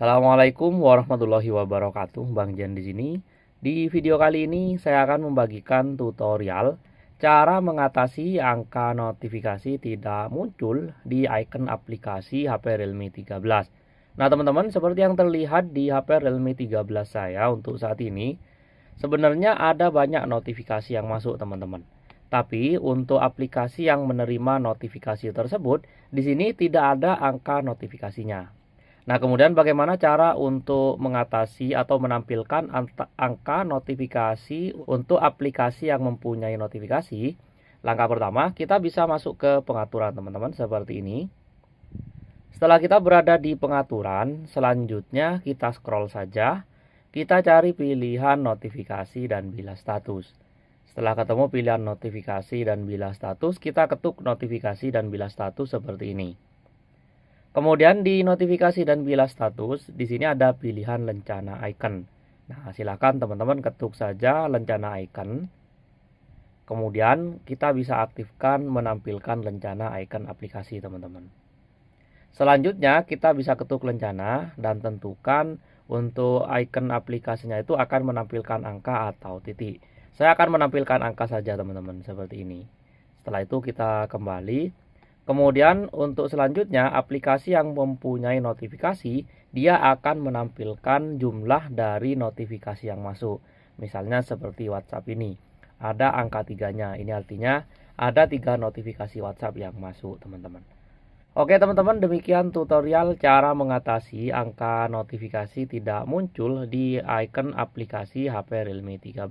Assalamualaikum warahmatullahi wabarakatuh. Bang Jan di sini. Di video kali ini saya akan membagikan tutorial cara mengatasi angka notifikasi tidak muncul di icon aplikasi HP Realme 13. Nah, teman-teman, seperti yang terlihat di HP Realme 13 saya untuk saat ini, sebenarnya ada banyak notifikasi yang masuk, teman-teman. Tapi untuk aplikasi yang menerima notifikasi tersebut, di sini tidak ada angka notifikasinya. Nah, kemudian bagaimana cara untuk mengatasi atau menampilkan angka notifikasi untuk aplikasi yang mempunyai notifikasi? Langkah pertama, kita bisa masuk ke pengaturan, teman-teman, seperti ini. Setelah kita berada di pengaturan, selanjutnya kita scroll saja. Kita cari pilihan notifikasi dan bila status. Setelah ketemu pilihan notifikasi dan bila status, kita ketuk notifikasi dan bila status seperti ini. Kemudian di notifikasi dan bila status, di sini ada pilihan lencana icon. Nah, silakan teman-teman ketuk saja lencana icon. Kemudian kita bisa aktifkan menampilkan lencana icon aplikasi teman-teman. Selanjutnya kita bisa ketuk lencana dan tentukan untuk icon aplikasinya itu akan menampilkan angka atau titik. Saya akan menampilkan angka saja teman-teman seperti ini. Setelah itu kita kembali Kemudian untuk selanjutnya aplikasi yang mempunyai notifikasi dia akan menampilkan jumlah dari notifikasi yang masuk. Misalnya seperti WhatsApp ini. Ada angka tiganya. Ini artinya ada tiga notifikasi WhatsApp yang masuk teman-teman. Oke teman-teman demikian tutorial cara mengatasi angka notifikasi tidak muncul di icon aplikasi HP Realme 13.